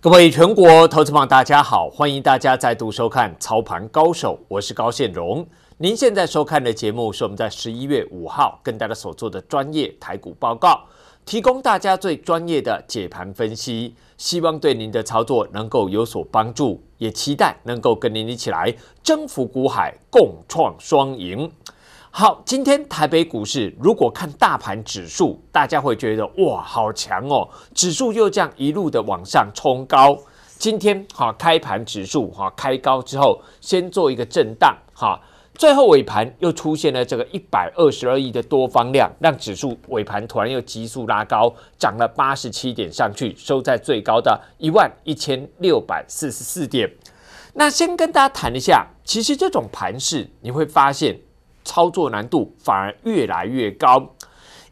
各位全国投资朋大家好！欢迎大家再度收看《操盘高手》，我是高现荣。您现在收看的节目是我们在十一月五号跟大家所做的专业台股报告，提供大家最专业的解盘分析，希望对您的操作能够有所帮助，也期待能够跟您一起来征服股海，共创双赢。好，今天台北股市如果看大盘指数，大家会觉得哇，好强哦！指数又这样一路的往上冲高。今天哈开盘指数哈开高之后，先做一个震荡哈，最后尾盘又出现了这个一百二十二亿的多方量，让指数尾盘突然又急速拉高，涨了八十七点上去，收在最高的一万一千六百四十四点。那先跟大家谈一下，其实这种盘势你会发现。操作难度反而越来越高。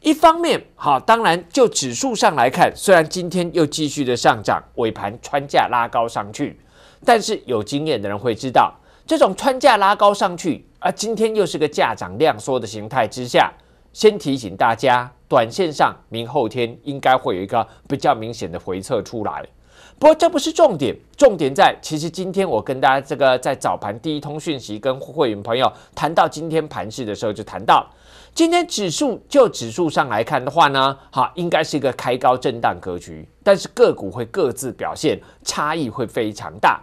一方面，好，当然就指数上来看，虽然今天又继续的上涨，尾盘穿价拉高上去，但是有经验的人会知道，这种穿价拉高上去，而今天又是个价涨量缩的形态之下，先提醒大家，短线上明后天应该会有一个比较明显的回撤出来。不过这不是重点，重点在其实今天我跟大家这个在早盘第一通讯息跟会员朋友谈到今天盘市的时候，就谈到今天指数就指数上来看的话呢，哈，应该是一个开高震荡格局，但是个股会各自表现，差异会非常大，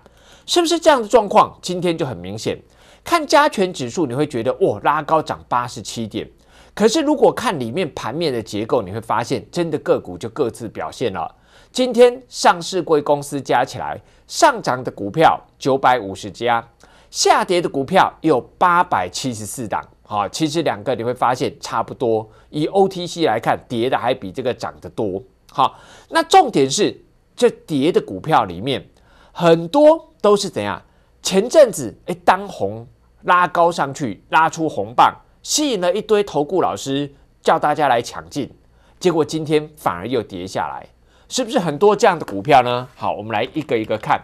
是不是这样的状况？今天就很明显，看加权指数你会觉得哇拉高涨八十七点，可是如果看里面盘面的结构，你会发现真的个股就各自表现了。今天上市贵公司加起来上涨的股票九百五十家，下跌的股票有八百七十四档。好，其实两个你会发现差不多。以 OTC 来看，跌的还比这个涨得多。好，那重点是这跌的股票里面很多都是怎样？前阵子哎，当红拉高上去，拉出红棒，吸引了一堆投顾老师叫大家来抢进，结果今天反而又跌下来。是不是很多这样的股票呢？好，我们来一个一个看。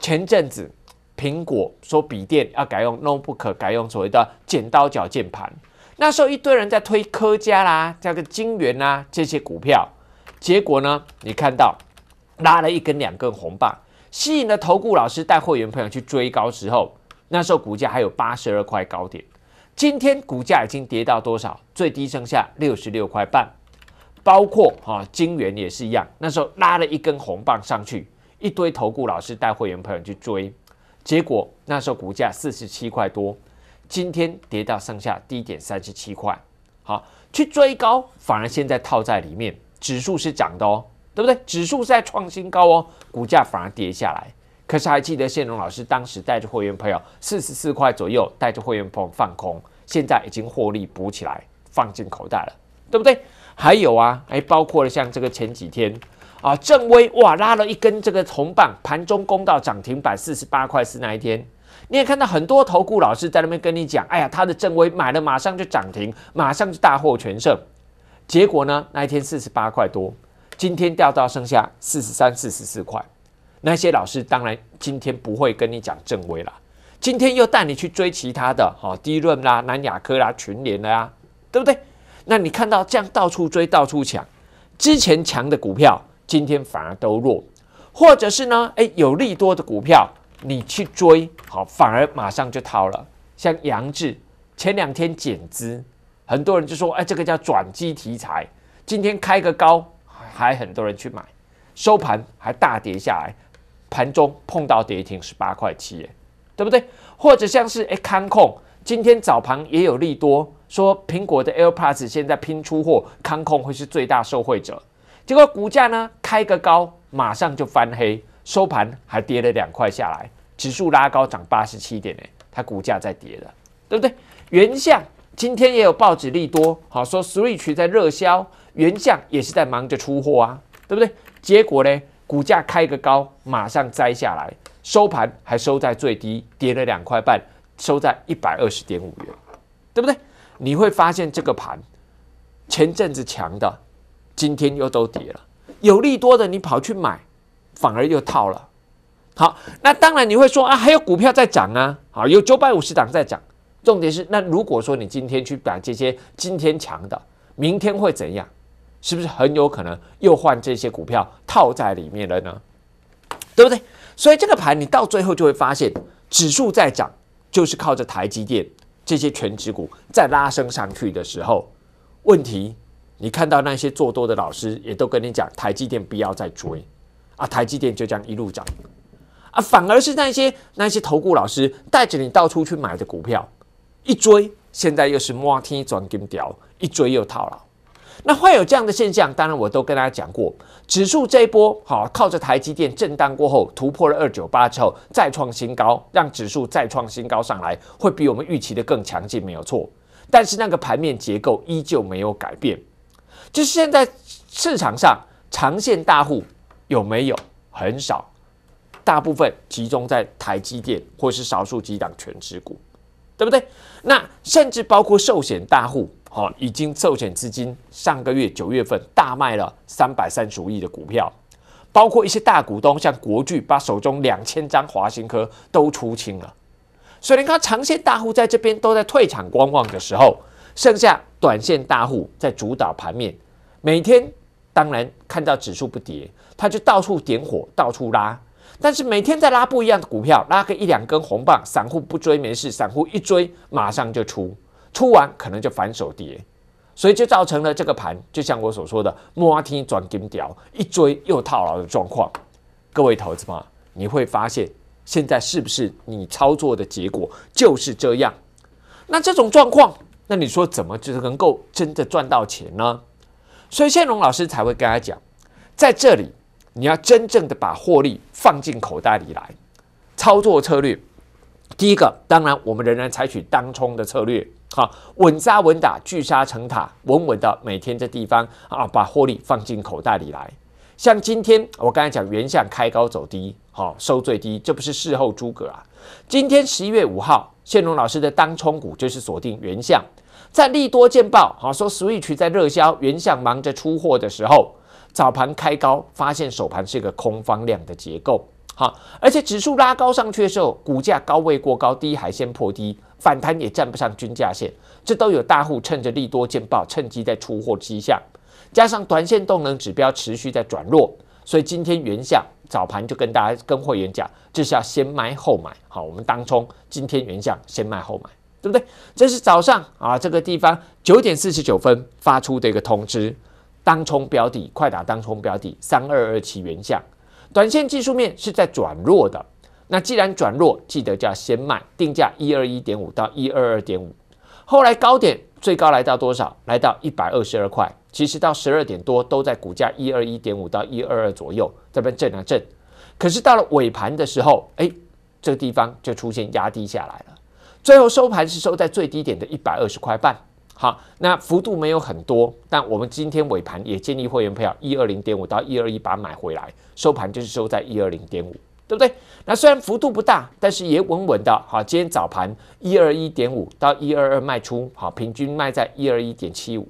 前阵子，苹果说笔电要改用 Notebook，改用所谓的剪刀脚键盘。那时候一堆人在推科家啦，这个金元啦这些股票。结果呢，你看到拉了一根两根红棒，吸引了投顾老师带会员朋友去追高时候，那时候股价还有八十二块高点。今天股价已经跌到多少？最低剩下六十六块半。包括啊，金元也是一样，那时候拉了一根红棒上去，一堆投顾老师带会员朋友去追，结果那时候股价四十七块多，今天跌到剩下低点三十七块。好，去追高，反而现在套在里面。指数是涨的哦，对不对？指数在创新高哦，股价反而跌下来。可是还记得谢龙老师当时带着会员朋友四十四块左右，带着会员朋友放空，现在已经获利补起来，放进口袋了，对不对？还有啊，哎，包括了像这个前几天啊，正威哇拉了一根这个红棒，盘中攻到涨停板四十八块四那一天，你也看到很多投顾老师在那边跟你讲，哎呀，他的正威买了马上就涨停，马上就大获全胜。结果呢，那一天四十八块多，今天掉到剩下四十三、四十四块。那些老师当然今天不会跟你讲正威了，今天又带你去追其他的，好，低润啦、南亚科啦、群联的啊，对不对？那你看到这样到处追到处抢，之前强的股票今天反而都弱，或者是呢？哎，有利多的股票你去追好，反而马上就套了。像杨志前两天减资，很多人就说哎，这个叫转机题材，今天开个高，还很多人去买，收盘还大跌下来，盘中碰到跌停十八块七，哎，对不对？或者像是哎，看空，今天早盘也有利多。说苹果的 AirPods 现在拼出货，康控会是最大受惠者。结果股价呢开个高，马上就翻黑，收盘还跌了两块下来。指数拉高涨八十七点呢，它股价在跌的，对不对？原相今天也有报纸利多，好说 Switch 在热销，原相也是在忙着出货啊，对不对？结果呢股价开个高，马上摘下来，收盘还收在最低，跌了两块半，收在一百二十点五元，对不对？你会发现这个盘，前阵子强的，今天又都跌了。有利多的你跑去买，反而又套了。好，那当然你会说啊，还有股票在涨啊，好，有九百五十档在涨。重点是，那如果说你今天去把这些今天强的，明天会怎样？是不是很有可能又换这些股票套在里面了呢？对不对？所以这个盘你到最后就会发现，指数在涨，就是靠着台积电。这些全值股再拉升上去的时候，问题你看到那些做多的老师也都跟你讲，台积电不要再追，啊，台积电就这样一路涨，啊，反而是那些那些投顾老师带着你到处去买的股票，一追现在又是摩天钻金条，一追又套牢。那会有这样的现象，当然我都跟大家讲过，指数这一波好靠着台积电震荡过后突破了二九八之后再创新高，让指数再创新高上来，会比我们预期的更强劲没有错。但是那个盘面结构依旧没有改变，就是现在市场上长线大户有没有很少，大部分集中在台积电或是少数几档全持股，对不对？那甚至包括寿险大户。哦，已经寿险资金上个月九月份大卖了三百三十五亿的股票，包括一些大股东像国巨把手中两千张华兴科都出清了。所以你看，长线大户在这边都在退场观望的时候，剩下短线大户在主导盘面。每天当然看到指数不跌，他就到处点火，到处拉。但是每天在拉不一样的股票，拉个一两根红棒，散户不追没事，散户一追马上就出。出完可能就反手跌，所以就造成了这个盘，就像我所说的“摸天转金条”，一追又套牢的状况。各位投资者，你会发现现在是不是你操作的结果就是这样？那这种状况，那你说怎么就是能够真的赚到钱呢？所以，谢龙老师才会跟他讲，在这里你要真正的把获利放进口袋里来。操作策略，第一个，当然我们仍然采取当冲的策略。好，稳扎稳打，聚沙成塔，稳稳的每天这地方啊，把获利放进口袋里来。像今天我刚才讲，原相开高走低，好收最低，这不是事后诸葛啊。今天十一月五号，谢龙老师的当冲股就是锁定原相，在利多见报，好说 Switch 在热销，原相忙着出货的时候，早盘开高，发现首盘是一个空方量的结构，好，而且指数拉高上去的时候，股价高位过高，低还先破低。反弹也站不上均价线，这都有大户趁着利多见报，趁机在出货迹象。加上短线动能指标持续在转弱，所以今天元相早盘就跟大家跟会员讲，就是要先卖后买。好，我们当冲，今天元相先卖后买，对不对？这是早上啊，这个地方九点四十九分发出的一个通知，当冲标的，快打当冲标的三二二七元相。短线技术面是在转弱的。那既然转弱，记得就要先卖，定价一二一点五到一二二点五。后来高点最高来到多少？来到一百二十二块。其实到十二点多都在股价一二一点五到一二二左右这边震啊震。可是到了尾盘的时候，哎，这个地方就出现压低下来了。最后收盘是收在最低点的一百二十块半。好，那幅度没有很多，但我们今天尾盘也建议会员票一二零点五到一二一，把买回来，收盘就是收在一二零点五。对不对？那虽然幅度不大，但是也稳稳的。好，今天早盘一二一点五到一二二卖出，好，平均卖在一二一点七五。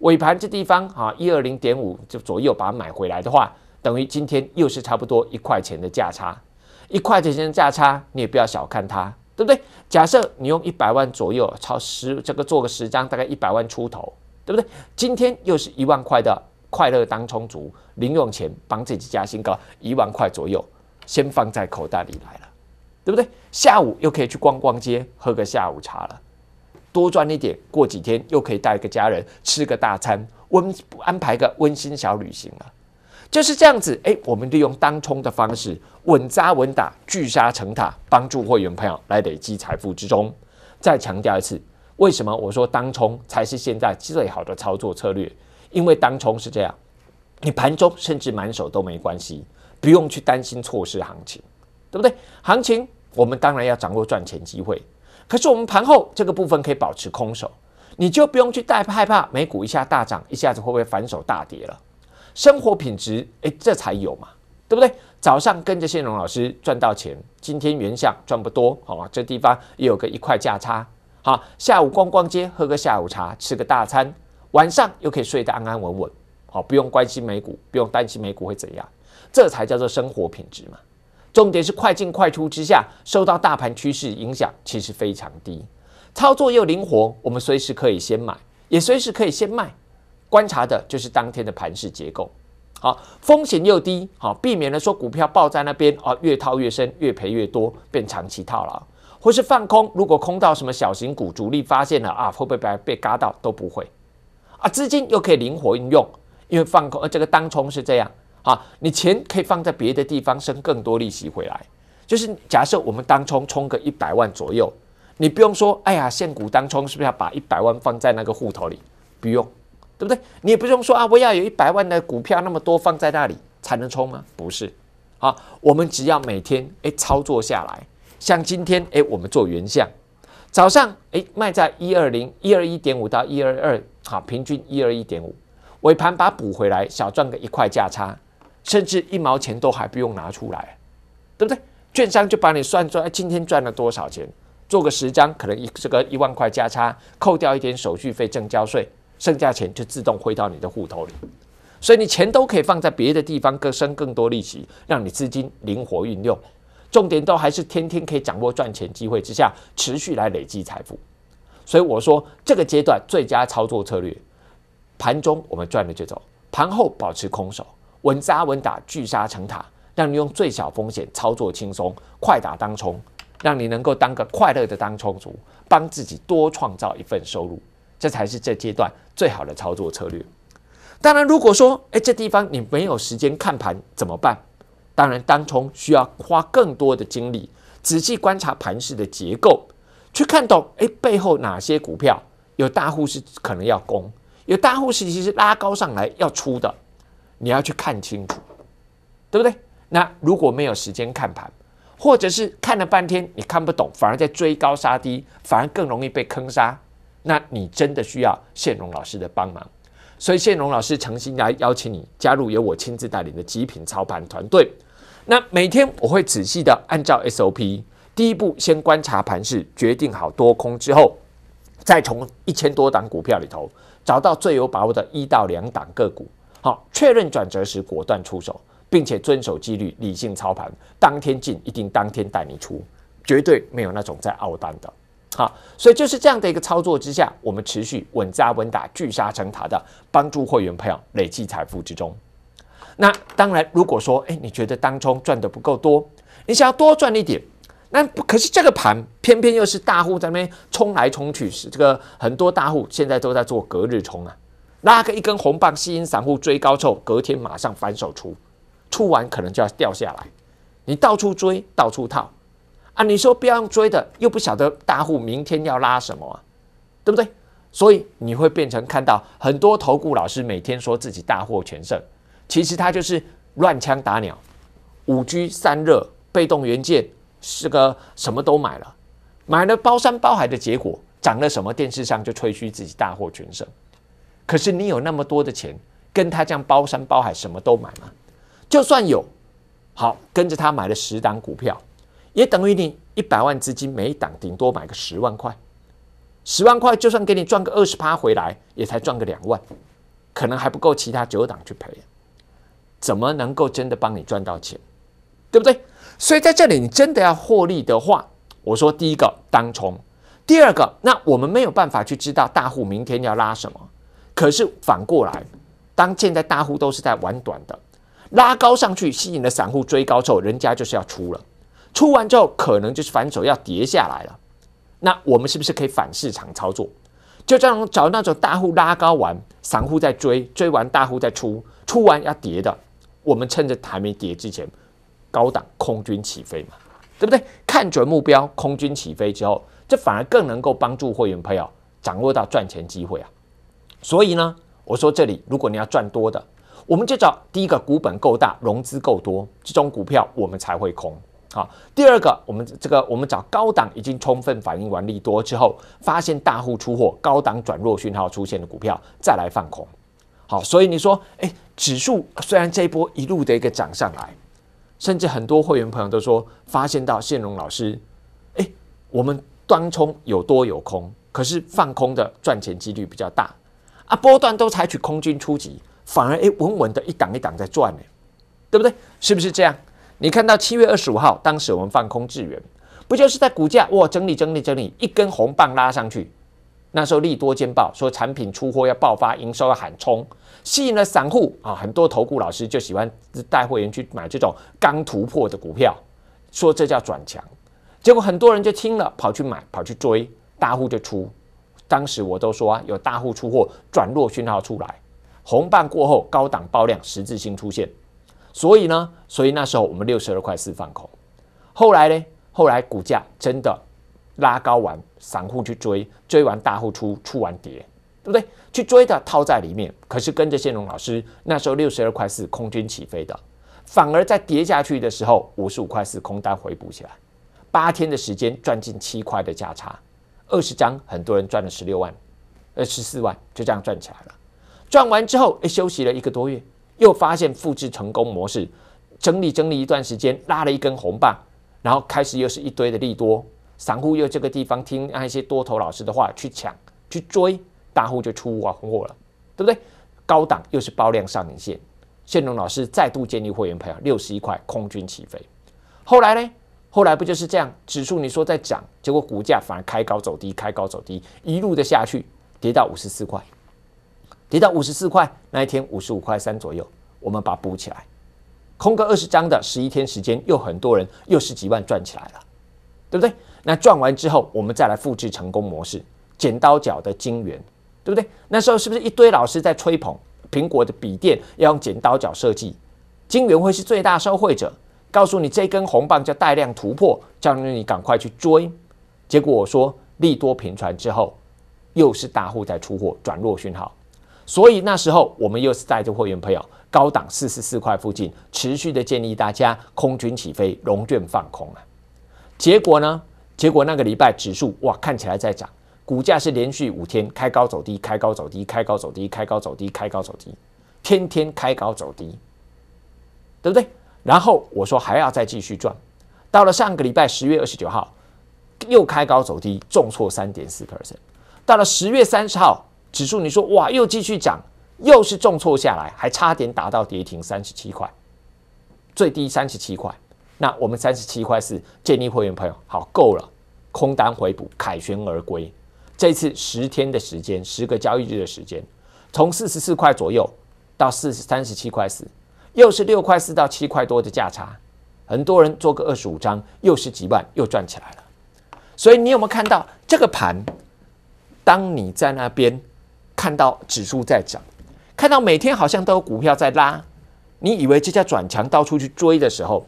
尾盘这地方，好，一二零点五就左右把它买回来的话，等于今天又是差不多一块钱的价差。一块钱的价差，你也不要小看它，对不对？假设你用一百万左右，超十这个做个十张，大概一百万出头，对不对？今天又是一万块的快乐当充足零用钱，帮自己加薪个一万块左右。先放在口袋里来了，对不对？下午又可以去逛逛街，喝个下午茶了，多赚一点，过几天又可以带个家人吃个大餐，温安排个温馨小旅行了，就是这样子。哎，我们利用当冲的方式，稳扎稳打，聚沙成塔，帮助会员朋友来累积财富之中。再强调一次，为什么我说当冲才是现在最好的操作策略？因为当冲是这样，你盘中甚至满手都没关系。不用去担心错失行情，对不对？行情我们当然要掌握赚钱机会，可是我们盘后这个部分可以保持空手，你就不用去带害怕美股一下大涨，一下子会不会反手大跌了？生活品质，哎，这才有嘛，对不对？早上跟着谢荣老师赚到钱，今天原想赚不多，好，这地方也有个一块价差，好，下午逛逛街，喝个下午茶，吃个大餐，晚上又可以睡得安安稳稳，好，不用关心美股，不用担心美股会怎样。这才叫做生活品质嘛！重点是快进快出之下，受到大盘趋势影响其实非常低，操作又灵活，我们随时可以先买，也随时可以先卖。观察的就是当天的盘势结构。好，风险又低，好避免了说股票爆在那边啊，越套越深，越赔越多，变长期套牢，或是放空。如果空到什么小型股主力发现了啊，会不会被被嘎到？都不会。啊，资金又可以灵活运用，因为放空呃，这个当冲是这样。好，你钱可以放在别的地方生更多利息回来。就是假设我们当冲冲个一百万左右，你不用说，哎呀，现股当冲是不是要把一百万放在那个户头里？不用，对不对？你也不用说啊，我要有一百万的股票那么多放在那里才能冲吗？不是。啊，我们只要每天哎操作下来，像今天哎我们做原项，早上哎卖在一二零一二一点五到一二二，好，平均一二一点五，尾盘把补回来，小赚个一块价差。甚至一毛钱都还不用拿出来，对不对？券商就把你算出来今天赚了多少钱，做个十张，可能一这个一万块价差，扣掉一点手续费、证交税，剩下钱就自动汇到你的户头里。所以你钱都可以放在别的地方，更生更多利息，让你资金灵活运用。重点都还是天天可以掌握赚钱机会之下，持续来累积财富。所以我说，这个阶段最佳操作策略，盘中我们赚了就走，盘后保持空手。稳扎稳打，聚沙成塔，让你用最小风险操作轻松快打当冲，让你能够当个快乐的当冲族，帮自己多创造一份收入，这才是这阶段最好的操作策略。当然，如果说，哎，这地方你没有时间看盘怎么办？当然，当冲需要花更多的精力仔细观察盘市的结构，去看懂，哎，背后哪些股票有大户是可能要攻，有大户是其实拉高上来要出的。你要去看清楚，对不对？那如果没有时间看盘，或者是看了半天你看不懂，反而在追高杀低，反而更容易被坑杀。那你真的需要谢荣老师的帮忙。所以谢荣老师诚心来邀请你加入由我亲自带领的极品操盘团队。那每天我会仔细的按照 SOP，第一步先观察盘势，决定好多空之后，再从一千多档股票里头找到最有把握的一到两档个股。好，确认转折时果断出手，并且遵守纪律，理性操盘。当天进一定当天带你出，绝对没有那种在澳单的。好，所以就是这样的一个操作之下，我们持续稳扎稳打，聚沙成塔的，帮助会员朋友累计财富之中。那当然，如果说哎，你觉得当中赚的不够多，你想要多赚一点，那可是这个盘偏偏又是大户在那边冲来冲去，是这个很多大户现在都在做隔日冲啊。拉个一根红棒，吸引散户追高之后，隔天马上反手出，出完可能就要掉下来。你到处追，到处套啊！你说不用追的，又不晓得大户明天要拉什么，对不对？所以你会变成看到很多投顾老师每天说自己大获全胜，其实他就是乱枪打鸟，五 G 散热、被动元件是个什么都买了，买了包山包海的结果涨了什么？电视上就吹嘘自己大获全胜。可是你有那么多的钱，跟他这样包山包海什么都买吗？就算有，好跟着他买了十档股票，也等于你一百万资金每一档顶多买个十万块，十万块就算给你赚个二十趴回来，也才赚个两万，可能还不够其他九档去赔，怎么能够真的帮你赚到钱，对不对？所以在这里你真的要获利的话，我说第一个当冲，第二个那我们没有办法去知道大户明天要拉什么。可是反过来，当现在大户都是在玩短的，拉高上去吸引了散户追高之后，人家就是要出了，出完之后可能就是反手要跌下来了。那我们是不是可以反市场操作？就这样找那种大户拉高完，散户在追，追完大户再出，出完要跌的，我们趁着还没跌之前，高档空军起飞嘛，对不对？看准目标，空军起飞之后，这反而更能够帮助会员朋友掌握到赚钱机会啊。所以呢，我说这里如果你要赚多的，我们就找第一个股本够大、融资够多这种股票，我们才会空。好，第二个，我们这个我们找高档已经充分反映完利多之后，发现大户出货、高档转弱讯号出现的股票，再来放空。好，所以你说，哎，指数虽然这一波一路的一个涨上来，甚至很多会员朋友都说，发现到现荣老师，哎，我们端冲有多有空，可是放空的赚钱几率比较大。啊，波段都采取空军出击，反而哎稳稳的一档一档在转呢，对不对？是不是这样？你看到七月二十五号，当时我们放空智源，不就是在股价哇整理整理整理，一根红棒拉上去，那时候利多兼报，说产品出货要爆发，营收要喊冲，吸引了散户啊，很多投顾老师就喜欢带会员去买这种刚突破的股票，说这叫转强，结果很多人就听了，跑去买，跑去追，大户就出。当时我都说啊，有大户出货转弱讯号出来，红棒过后高档爆量十字星出现，所以呢，所以那时候我们六十二块四放空，后来呢，后来股价真的拉高完，散户去追，追完大户出出完跌，对不对？去追的套在里面，可是跟着建龙老师那时候六十二块四空军起飞的，反而在跌下去的时候五十五块四空单回补起来，八天的时间赚进七块的价差。二十张，很多人赚了十六万，呃十四万，就这样赚起来了。赚完之后，哎，休息了一个多月，又发现复制成功模式，整理整理一段时间，拉了一根红棒，然后开始又是一堆的利多，散户又这个地方听那些多头老师的话去抢去追，大户就出啊货了，对不对？高档又是爆量上影线，线龙老师再度建立会员朋友六十一块空军起飞，后来呢？后来不就是这样？指数你说在涨，结果股价反而开高走低，开高走低一路的下去，跌到五十四块，跌到五十四块那一天五十五块三左右，我们把补起来，空个二十张的十一天时间，又很多人又十几万赚起来了，对不对？那赚完之后，我们再来复制成功模式，剪刀脚的金元，对不对？那时候是不是一堆老师在吹捧苹果的笔电要用剪刀脚设计，金元会是最大受惠者？告诉你，这根红棒叫带量突破，叫你赶快去追。结果我说利多平传之后，又是大户在出货，转弱讯号。所以那时候我们又是带着会员朋友，高档四十四块附近持续的建议大家空军起飞，龙卷放空啊。结果呢？结果那个礼拜指数哇，看起来在涨，股价是连续五天开高走低，开高走低，开高走低，开高走低，开高走低，天天开高走低，对不对？然后我说还要再继续赚，到了上个礼拜十月二十九号，又开高走低，重挫三点四 percent。到了十月三十号，指数你说哇，又继续涨，又是重挫下来，还差点打到跌停，三十七块，最低三十七块。那我们三十七块四建立会员朋友好够了，空单回补，凯旋而归。这次十天的时间，十个交易日的时间，从四十四块左右到四三十七块四。又是六块四到七块多的价差，很多人做个二十五张，又是几万，又赚起来了。所以你有没有看到这个盘？当你在那边看到指数在涨，看到每天好像都有股票在拉，你以为这叫转强，到处去追的时候，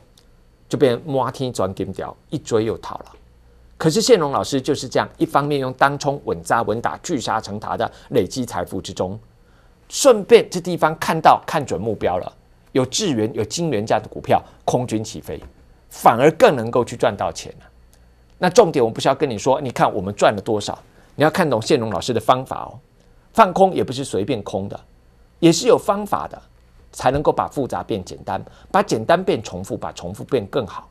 就被人摩天转金掉，一追又套了。可是谢龙老师就是这样，一方面用当冲稳扎稳打，聚沙成塔的累积财富之中，顺便这地方看到看准目标了。有智元、有金元价的股票，空军起飞，反而更能够去赚到钱了。那重点，我不是要跟你说，你看我们赚了多少？你要看懂谢龙老师的方法哦。放空也不是随便空的，也是有方法的，才能够把复杂变简单，把简单变重复，把重复变更好。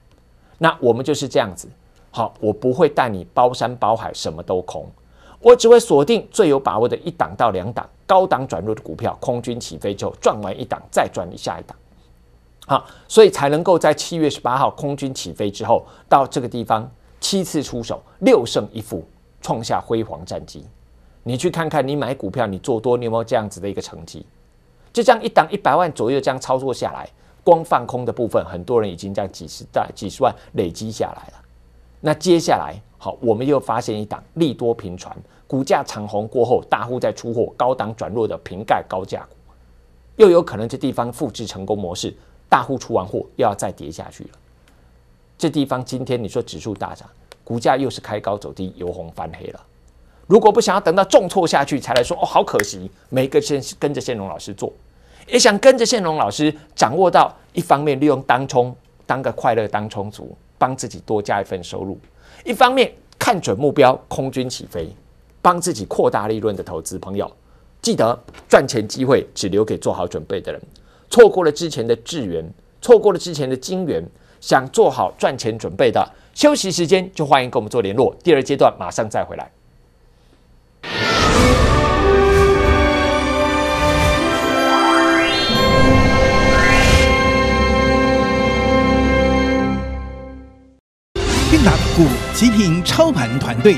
那我们就是这样子。好，我不会带你包山包海什么都空，我只会锁定最有把握的一档到两档。高档转入的股票，空军起飞后赚完一档，再赚你下一档，好，所以才能够在七月十八号空军起飞之后，到这个地方七次出手六胜一负，创下辉煌战绩。你去看看，你买股票你做多，你有没有这样子的一个成绩？就这样一档一百万左右这样操作下来，光放空的部分，很多人已经这样几十大几十万累积下来了。那接下来好，我们又发现一档利多频传。股价长红过后，大户再出货，高档转弱的瓶盖高价股，又有可能这地方复制成功模式，大户出完货，又要再跌下去了。这地方今天你说指数大涨，股价又是开高走低，由红翻黑了。如果不想要等到重挫下去才来说哦，好可惜。每一个先跟着建龙老师做，也想跟着建龙老师掌握到一方面利用当冲当个快乐当冲足，帮自己多加一份收入；一方面看准目标空军起飞。帮自己扩大利润的投资朋友，记得赚钱机会只留给做好准备的人。错过了之前的智源，错过了之前的金源，想做好赚钱准备的，休息时间就欢迎跟我们做联络。第二阶段马上再回来。更大保极品操盘团队。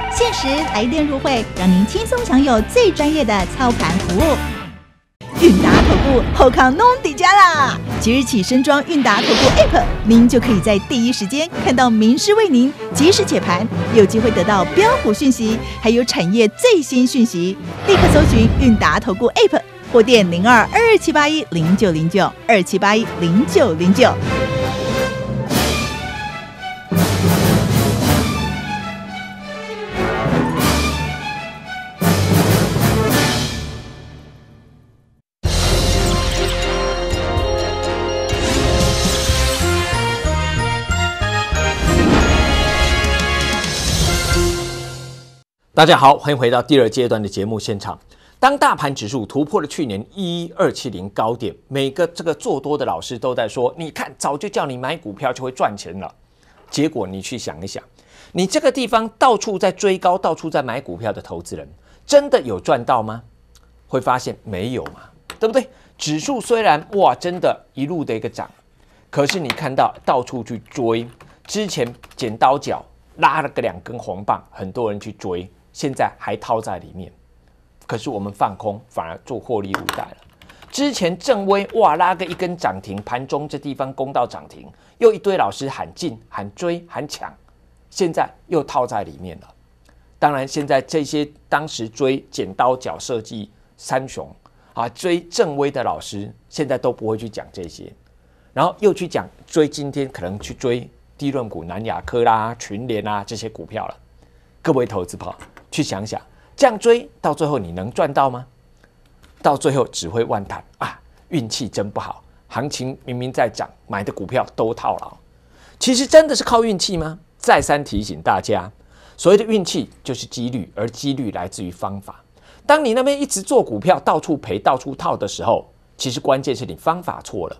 限时来电入会，让您轻松享有最专业的操盘服务。韵达投顾后康弄底家啦！即日起升装韵达投顾 App，您就可以在第一时间看到名师为您及时解盘，有机会得到标股讯息，还有产业最新讯息。立刻搜寻韵达投顾 App，或电零二二七八一零九零九二七八一零九零九。大家好，欢迎回到第二阶段的节目现场。当大盘指数突破了去年一一二七零高点，每个这个做多的老师都在说：“你看，早就叫你买股票就会赚钱了。”结果你去想一想，你这个地方到处在追高，到处在买股票的投资人，真的有赚到吗？会发现没有嘛，对不对？指数虽然哇，真的一路的一个涨，可是你看到到处去追，之前剪刀脚拉了个两根红棒，很多人去追。现在还套在里面，可是我们放空反而做获利了结了。之前正威哇拉个一根涨停，盘中这地方攻到涨停，又一堆老师喊进喊追喊抢，现在又套在里面了。当然，现在这些当时追剪刀脚设计三雄啊追正威的老师，现在都不会去讲这些，然后又去讲追今天可能去追低润股南亚科啦、群联啊这些股票了。各位投资朋友。去想想，这样追到最后你能赚到吗？到最后只会万叹啊，运气真不好。行情明明在涨，买的股票都套牢。其实真的是靠运气吗？再三提醒大家，所谓的运气就是几率，而几率来自于方法。当你那边一直做股票，到处赔，到处套的时候，其实关键是你方法错了，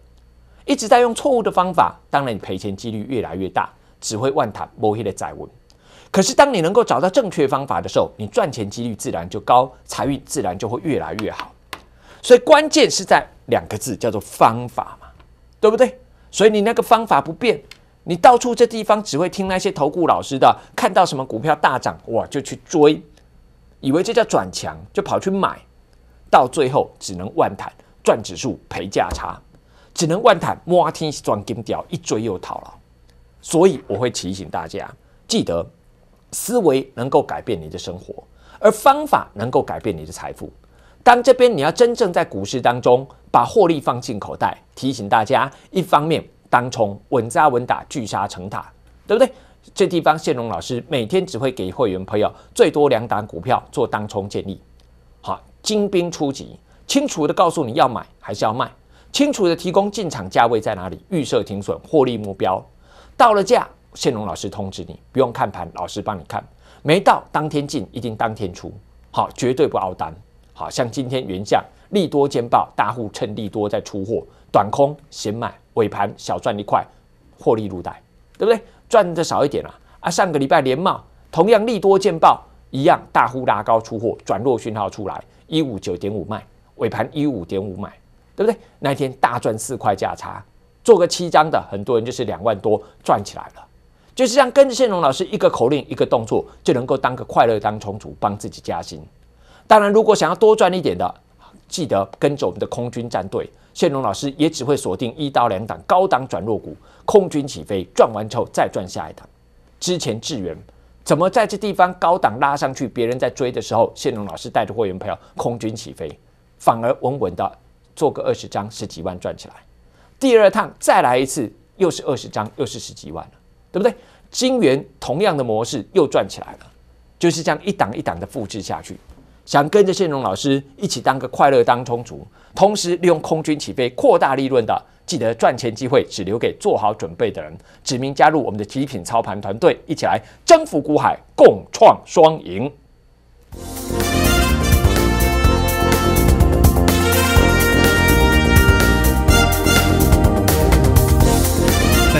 一直在用错误的方法，当然你赔钱几率越来越大，只会万叹摸黑的灾文。可是，当你能够找到正确方法的时候，你赚钱几率自然就高，财运自然就会越来越好。所以关键是在两个字，叫做方法嘛，对不对？所以你那个方法不变，你到处这地方只会听那些投顾老师的，看到什么股票大涨，哇，就去追，以为这叫转强，就跑去买，到最后只能万毯赚指数赔价差，只能万毯摸天赚金条，一追又套了。所以我会提醒大家，记得。思维能够改变你的生活，而方法能够改变你的财富。当这边你要真正在股市当中把获利放进口袋，提醒大家，一方面当冲，稳扎稳打，聚沙成塔，对不对？这地方谢龙老师每天只会给会员朋友最多两档股票做当冲建议，好，精兵出击，清楚的告诉你要买还是要卖，清楚的提供进场价位在哪里，预设停损，获利目标，到了价。宪龙老师通知你，不用看盘，老师帮你看。没到当天进，一定当天出，好，绝对不熬单。好，像今天原价利多兼报，大户趁利多再出货，短空先买，尾盘小赚一块，获利入袋，对不对？赚的少一点啊。啊，上个礼拜连帽同样利多见报，一样大户拉高出货，转弱讯号出来，一五九点五卖，尾盘一五点五买，对不对？那一天大赚四块价差，做个七张的，很多人就是两万多赚起来了。就是这样，跟着谢荣老师一个口令一个动作，就能够当个快乐当重组，帮自己加薪。当然，如果想要多赚一点的，记得跟着我们的空军战队。谢荣老师也只会锁定一到两档，高档转弱股，空军起飞，赚完之后再赚下一档。之前智源怎么在这地方高档拉上去，别人在追的时候，谢荣老师带着会员朋友空军起飞，反而稳稳的做个二十张十几万赚起来。第二趟再来一次，又是二十张，又是十几万对不对？金元同样的模式又转起来了，就是这样一档一档的复制下去。想跟着宪荣老师一起当个快乐当充足，同时利用空军起飞扩大利润的，记得赚钱机会只留给做好准备的人。指名加入我们的极品操盘团队，一起来征服股海，共创双赢。